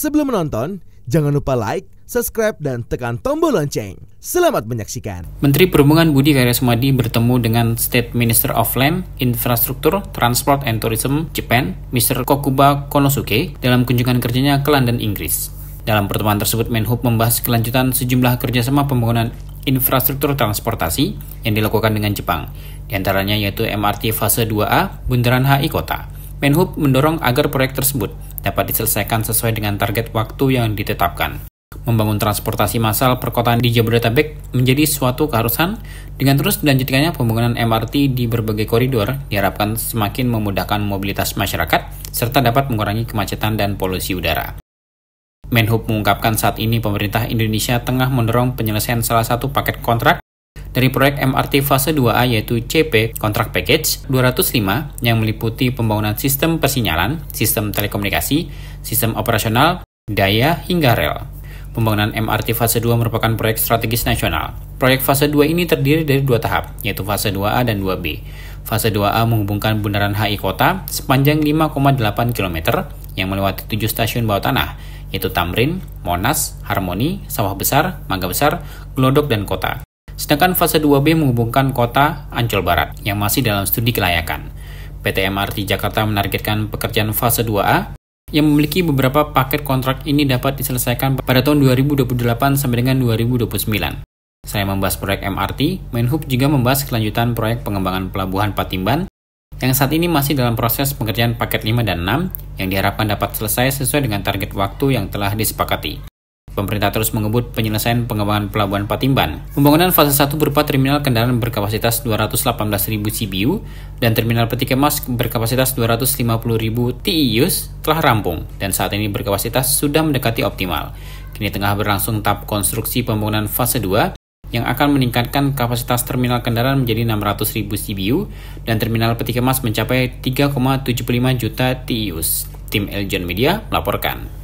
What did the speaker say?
Sebelum menonton, jangan lupa like, subscribe, dan tekan tombol lonceng. Selamat menyaksikan. Menteri Perhubungan Budi Karya Sumadi bertemu dengan State Minister of Land, Infrastructure, Transport and Tourism Jepang, Mr. Kokuba Konosuke, dalam kunjungan kerjanya ke London, Inggris. Dalam pertemuan tersebut, Menhub membahas kelanjutan sejumlah kerjasama pembangunan infrastruktur transportasi yang dilakukan dengan Jepang, diantaranya yaitu MRT fase 2A Bundaran HI Kota. Menhub mendorong agar proyek tersebut dapat diselesaikan sesuai dengan target waktu yang ditetapkan. Membangun transportasi massal perkotaan di Jabodetabek menjadi suatu keharusan. Dengan terus dilanjutkannya pembangunan MRT di berbagai koridor diharapkan semakin memudahkan mobilitas masyarakat serta dapat mengurangi kemacetan dan polusi udara. Menhub mengungkapkan saat ini pemerintah Indonesia tengah mendorong penyelesaian salah satu paket kontrak dari proyek MRT fase 2A yaitu CP Kontrak Package 205 yang meliputi pembangunan sistem persinyalan, sistem telekomunikasi, sistem operasional, daya, hingga rel. Pembangunan MRT fase 2 merupakan proyek strategis nasional. Proyek fase 2 ini terdiri dari dua tahap, yaitu fase 2A dan 2B. Fase 2A menghubungkan bundaran HI Kota sepanjang 5,8 km yang melewati tujuh stasiun bawah tanah, yaitu Tamrin, Monas, Harmoni, Sawah Besar, Mangga Besar, Glodok, dan Kota. Sedangkan fase 2B menghubungkan kota Ancol Barat yang masih dalam studi kelayakan. PT MRT Jakarta menargetkan pekerjaan fase 2A yang memiliki beberapa paket kontrak ini dapat diselesaikan pada tahun 2028 sampai dengan 2029. Saya membahas proyek MRT, Menhub juga membahas kelanjutan proyek pengembangan pelabuhan Patimban yang saat ini masih dalam proses pengerjaan paket 5 dan 6 yang diharapkan dapat selesai sesuai dengan target waktu yang telah disepakati. Pemerintah terus mengebut penyelesaian pengembangan Pelabuhan Patimban. Pembangunan fase 1 berupa terminal kendaraan berkapasitas 218.000 CBU dan terminal peti kemas berkapasitas 250.000 TEUs telah rampung dan saat ini berkapasitas sudah mendekati optimal. Kini tengah berlangsung tahap konstruksi pembangunan fase 2 yang akan meningkatkan kapasitas terminal kendaraan menjadi 600.000 CBU dan terminal peti kemas mencapai 3,75 juta TEUs. Tim Eljon Media melaporkan.